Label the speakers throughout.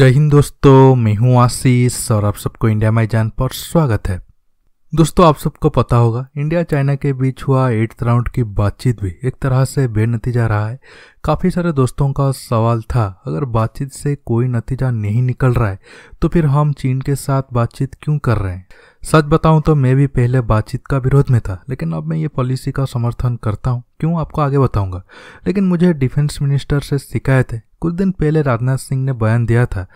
Speaker 1: जय हिंद दोस्तों मैं हूं आशीष और आप सबको इंडिया माई जान पर स्वागत है दोस्तों आप सबको पता होगा इंडिया चाइना के बीच हुआ एट्थ राउंड की बातचीत भी एक तरह से बेनतीजा रहा है काफ़ी सारे दोस्तों का सवाल था अगर बातचीत से कोई नतीजा नहीं निकल रहा है तो फिर हम चीन के साथ बातचीत क्यों कर रहे हैं सच बताऊं तो मैं भी पहले बातचीत का विरोध में था लेकिन अब मैं ये पॉलिसी का समर्थन करता हूँ क्यों आपको आगे बताऊंगा लेकिन मुझे डिफेंस मिनिस्टर से शिकायत है कुछ दिन पहले राजनाथ सिंह ने बयान दिया था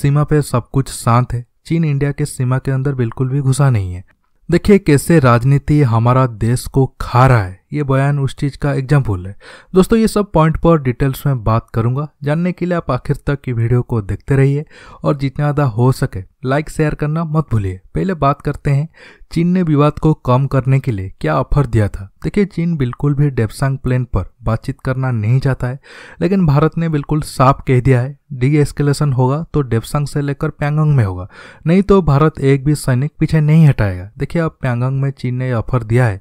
Speaker 1: सीमा पर सब कुछ शांत है चीन इंडिया के सीमा के अंदर बिल्कुल भी घुसा नहीं है देखिए कैसे राजनीति हमारा देश को खा रहा है ये बयान उस चीज़ का एग्जाम्पल है दोस्तों ये सब पॉइंट पर डिटेल्स में बात करूंगा जानने के लिए आप आखिर तक की वीडियो को देखते रहिए और जितना ज़्यादा हो सके लाइक शेयर करना मत भूलिए पहले बात करते हैं चीन ने विवाद को कम करने के लिए क्या ऑफर दिया था देखिए चीन बिल्कुल भी डेपसांग प्लेन पर बातचीत करना नहीं चाहता है लेकिन भारत ने बिल्कुल साफ कह दिया है डी एस्केलेशन होगा तो डेपसांग से लेकर प्यांगंग में होगा नहीं तो भारत एक भी सैनिक पीछे नहीं हटाएगा देखिए अब प्यांगंग में चीन ने ऑफर दिया है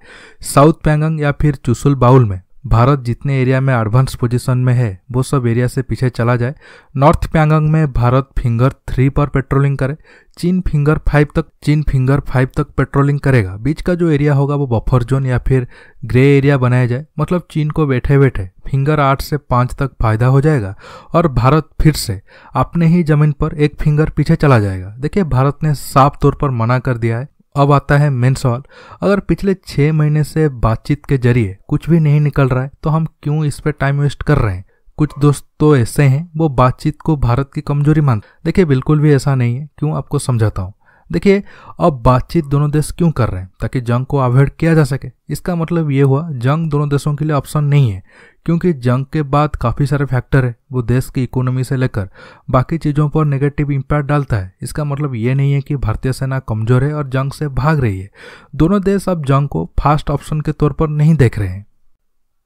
Speaker 1: साउथ प्यांगंग या फिर चुसुल बाउल में भारत जितने एरिया में एडवांस पोजीशन में है वो सब एरिया से पीछे चला जाए नॉर्थ प्यांगंग में भारत फिंगर थ्री पर पेट्रोलिंग करे चीन फिंगर फाइव तक चीन फिंगर फाइव तक पेट्रोलिंग करेगा बीच का जो एरिया होगा वो बफर जोन या फिर ग्रे एरिया बनाया जाए मतलब चीन को बैठे बैठे फिंगर आठ से पाँच तक फायदा हो जाएगा और भारत फिर से अपने ही जमीन पर एक फिंगर पीछे चला जाएगा देखिए भारत ने साफ तौर पर मना कर दिया है अब आता है मेन सवाल अगर पिछले छः महीने से बातचीत के जरिए कुछ भी नहीं निकल रहा है तो हम क्यों इस पर टाइम वेस्ट कर रहे हैं कुछ दोस्त तो ऐसे हैं वो बातचीत को भारत की कमजोरी मानते देखिए बिल्कुल भी ऐसा नहीं है क्यों आपको समझाता हूँ देखिए अब बातचीत दोनों देश क्यों कर रहे हैं ताकि जंग को अवॉइड किया जा सके इसका मतलब ये हुआ जंग दोनों देशों के लिए ऑप्शन नहीं है क्योंकि जंग के बाद काफ़ी सारे फैक्टर है वो देश की इकोनॉमी से लेकर बाकी चीज़ों पर नेगेटिव इम्पैक्ट डालता है इसका मतलब ये नहीं है कि भारतीय सेना कमज़ोर है और जंग से भाग रही है दोनों देश अब जंग को फास्ट ऑप्शन के तौर पर नहीं देख रहे हैं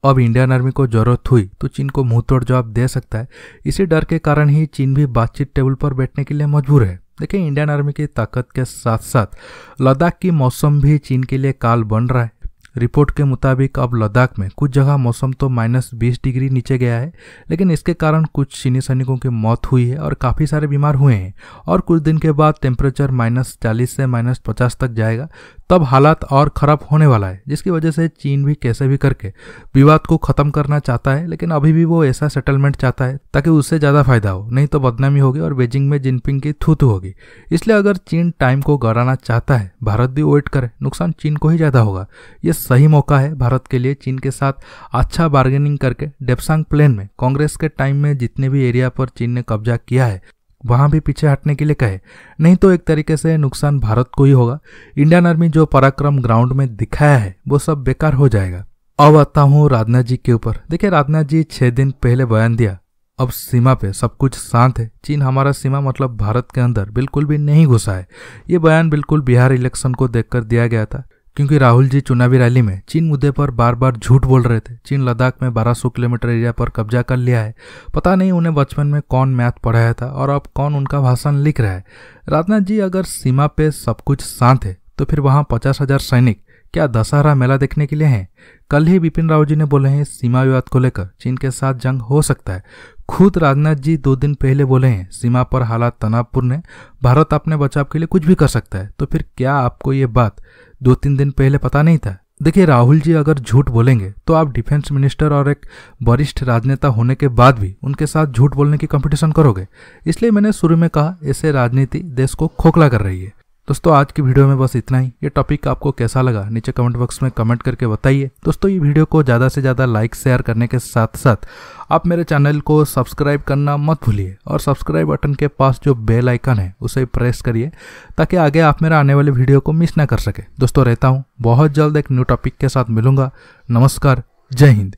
Speaker 1: अब इंडियन आर्मी को जरूरत हुई तो चीन को तोड़ जवाब दे सकता है इसी डर के कारण ही चीन भी बातचीत टेबल पर बैठने के लिए मजबूर है देखिए इंडियन आर्मी की ताकत के साथ साथ लद्दाख की मौसम भी चीन के लिए काल बन रहा है रिपोर्ट के मुताबिक अब लद्दाख में कुछ जगह मौसम तो माइनस बीस डिग्री नीचे गया है लेकिन इसके कारण कुछ चीनी सैनिकों की मौत हुई है और काफ़ी सारे बीमार हुए हैं और कुछ दिन के बाद टेम्परेचर माइनस चालीस से माइनस पचास तक जाएगा तब हालात और खराब होने वाला है जिसकी वजह से चीन भी कैसे भी करके विवाद को खत्म करना चाहता है लेकिन अभी भी वो ऐसा सेटलमेंट चाहता है ताकि उससे ज्यादा फायदा हो नहीं तो बदनामी होगी और बेजिंग में जिनपिंग की थूत होगी इसलिए अगर चीन टाइम को गड़ाना चाहता है भारत भी वेट करे नुकसान चीन को ही ज्यादा होगा ये सही मौका है भारत के लिए चीन के साथ अच्छा बार्गेनिंग करके डेपसांग प्लेन में कांग्रेस के टाइम में जितने भी एरिया पर चीन ने कब्जा किया है वहाँ भी पीछे हटने के लिए कहे नहीं तो एक तरीके से नुकसान भारत को ही होगा इंडियन आर्मी जो पराक्रम ग्राउंड में दिखाया है वो सब बेकार हो जाएगा अब आता हूँ राजनाथ जी के ऊपर देखिए राजनाथ जी छह दिन पहले बयान दिया अब सीमा पे सब कुछ शांत है चीन हमारा सीमा मतलब भारत के अंदर बिल्कुल भी नहीं घुसा है ये बयान बिल्कुल बिहार इलेक्शन को देखकर दिया गया था क्योंकि राहुल जी चुनावी रैली में चीन मुद्दे पर बार बार झूठ बोल रहे थे चीन लद्दाख में 1200 किलोमीटर एरिया पर कब्जा कर लिया है पता नहीं उन्हें बचपन में कौन मैथ पढ़ाया था और अब कौन उनका भाषण लिख रहा है राजनाथ जी अगर सीमा पे सब कुछ शांत है तो फिर वहाँ पचास हजार सैनिक क्या दशहरा मेला देखने के लिए हैं कल ही बिपिन राव जी ने बोले हैं सीमा विवाद को लेकर चीन के साथ जंग हो सकता है खुद राजनाथ जी दो दिन पहले बोले हैं सीमा पर हालात तनावपूर्ण है भारत अपने बचाव के लिए कुछ भी कर सकता है तो फिर क्या आपको ये बात दो तीन दिन पहले पता नहीं था देखिए राहुल जी अगर झूठ बोलेंगे तो आप डिफेंस मिनिस्टर और एक वरिष्ठ राजनेता होने के बाद भी उनके साथ झूठ बोलने की कंपटीशन करोगे इसलिए मैंने शुरू में कहा ऐसे राजनीति देश को खोखला कर रही है दोस्तों आज की वीडियो में बस इतना ही ये टॉपिक आपको कैसा लगा नीचे कमेंट बॉक्स में कमेंट करके बताइए दोस्तों ये वीडियो को ज़्यादा से ज़्यादा लाइक शेयर करने के साथ साथ आप मेरे चैनल को सब्सक्राइब करना मत भूलिए और सब्सक्राइब बटन के पास जो बेल आइकन है उसे प्रेस करिए ताकि आगे आप मेरा आने वाले वीडियो को मिस ना कर सके दोस्तों रहता हूँ बहुत जल्द एक न्यू टॉपिक के साथ मिलूंगा नमस्कार जय हिंद